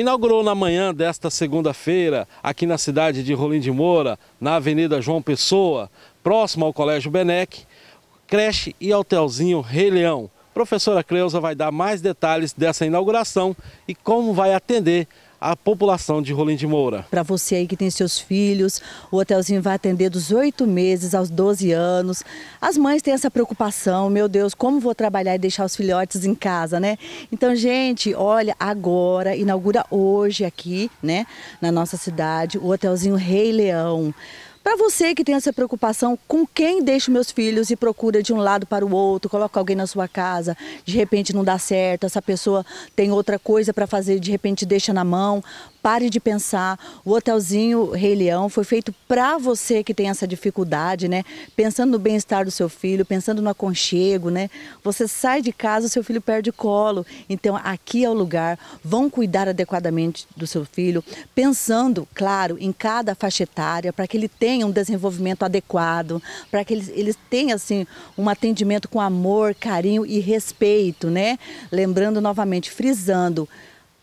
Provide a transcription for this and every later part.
inaugurou na manhã desta segunda-feira, aqui na cidade de Rolim de Moura, na Avenida João Pessoa, próximo ao Colégio Benec, creche e hotelzinho Rei Leão. professora Cleusa vai dar mais detalhes dessa inauguração e como vai atender a população de Rolim de Moura. Para você aí que tem seus filhos, o hotelzinho vai atender dos 8 meses aos 12 anos. As mães têm essa preocupação, meu Deus, como vou trabalhar e deixar os filhotes em casa, né? Então, gente, olha, agora, inaugura hoje aqui, né, na nossa cidade, o hotelzinho Rei Leão. Para você que tem essa preocupação com quem deixo meus filhos e procura de um lado para o outro, coloca alguém na sua casa, de repente não dá certo, essa pessoa tem outra coisa para fazer, de repente deixa na mão, pare de pensar. O hotelzinho Rei Leão foi feito para você que tem essa dificuldade, né? Pensando no bem-estar do seu filho, pensando no aconchego, né? Você sai de casa, seu filho perde colo. Então aqui é o lugar. Vão cuidar adequadamente do seu filho, pensando, claro, em cada faixa etária, para que ele tenha um desenvolvimento adequado, para que ele, ele tenha assim um atendimento com amor, carinho e respeito, né? Lembrando novamente, frisando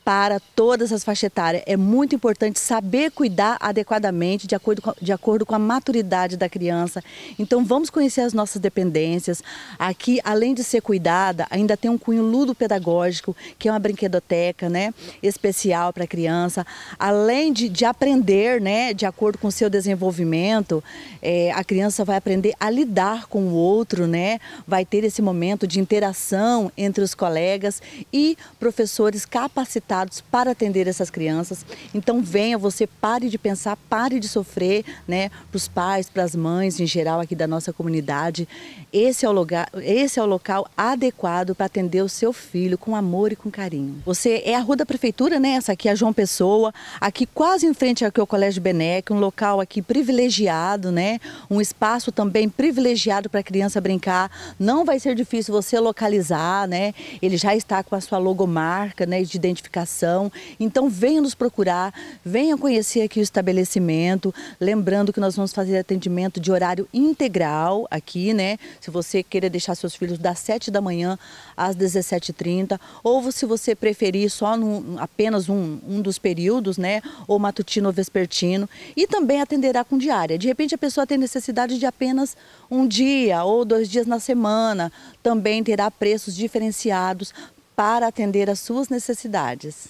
para todas as faixas etárias. É muito importante saber cuidar adequadamente, de acordo, com, de acordo com a maturidade da criança. Então, vamos conhecer as nossas dependências. Aqui, além de ser cuidada, ainda tem um cunho pedagógico que é uma brinquedoteca né, especial para a criança. Além de, de aprender, né, de acordo com o seu desenvolvimento, é, a criança vai aprender a lidar com o outro, né? vai ter esse momento de interação entre os colegas e professores capacitados capacitados para atender essas crianças. Então venha, você pare de pensar, pare de sofrer, né? Para os pais, para as mães em geral aqui da nossa comunidade. Esse é o lugar, esse é o local adequado para atender o seu filho com amor e com carinho. Você é a rua da prefeitura, né? Essa aqui é a João Pessoa, aqui quase em frente aqui ao Colégio Benec, um local aqui privilegiado, né? Um espaço também privilegiado para a criança brincar. Não vai ser difícil você localizar, né? Ele já está com a sua logomarca, né, de identificação alimentação. Então venha nos procurar, venha conhecer aqui o estabelecimento. Lembrando que nós vamos fazer atendimento de horário integral aqui, né? Se você queira deixar seus filhos das 7 da manhã às 17h30, ou se você preferir só no apenas um, um dos períodos, né? Ou matutino ou vespertino. E também atenderá com diária. De repente a pessoa tem necessidade de apenas um dia ou dois dias na semana. Também terá preços diferenciados para atender às suas necessidades.